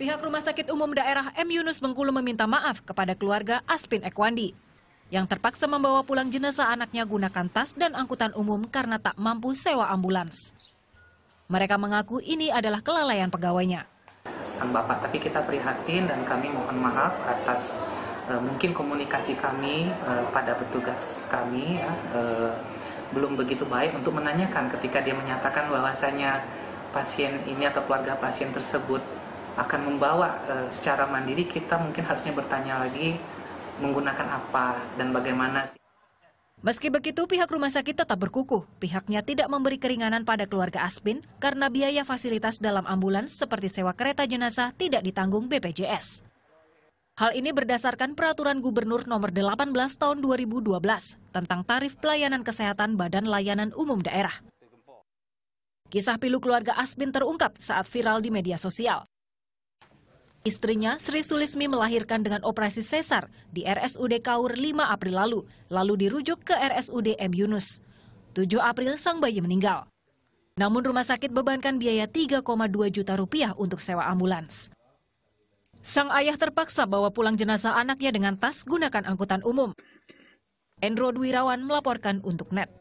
Pihak Rumah Sakit Umum Daerah M. Yunus Bengkulu meminta maaf kepada keluarga Aspin Ekwandi yang terpaksa membawa pulang jenazah anaknya gunakan tas dan angkutan umum karena tak mampu sewa ambulans. Mereka mengaku ini adalah kelalaian pegawainya. Sang Bapak, tapi kita prihatin dan kami mohon maaf atas e, mungkin komunikasi kami e, pada petugas kami ya, e, belum begitu baik untuk menanyakan ketika dia menyatakan bahwasanya pasien ini atau keluarga pasien tersebut akan membawa uh, secara mandiri kita mungkin harusnya bertanya lagi menggunakan apa dan bagaimana sih. Meski begitu, pihak rumah sakit tetap berkukuh. Pihaknya tidak memberi keringanan pada keluarga Aspin karena biaya fasilitas dalam ambulans seperti sewa kereta jenazah tidak ditanggung BPJS. Hal ini berdasarkan peraturan Gubernur Nomor 18 Tahun 2012 tentang tarif pelayanan kesehatan Badan Layanan Umum Daerah. Kisah pilu keluarga Aspin terungkap saat viral di media sosial. Istrinya Sri Sulismi melahirkan dengan operasi sesar di RSUD Kaur 5 April lalu, lalu dirujuk ke RSUD M Yunus. 7 April sang bayi meninggal. Namun rumah sakit bebankan biaya 3,2 juta rupiah untuk sewa ambulans. Sang ayah terpaksa bawa pulang jenazah anaknya dengan tas gunakan angkutan umum. Endro Dwirawan melaporkan untuk NET.